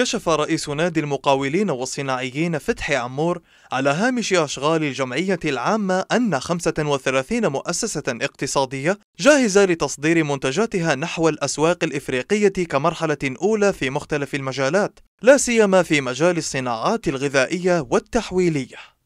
كشف رئيس نادي المقاولين والصناعيين فتحي عمور على هامش أشغال الجمعية العامة أن 35 مؤسسة اقتصادية جاهزة لتصدير منتجاتها نحو الأسواق الإفريقية كمرحلة أولى في مختلف المجالات لا سيما في مجال الصناعات الغذائية والتحويلية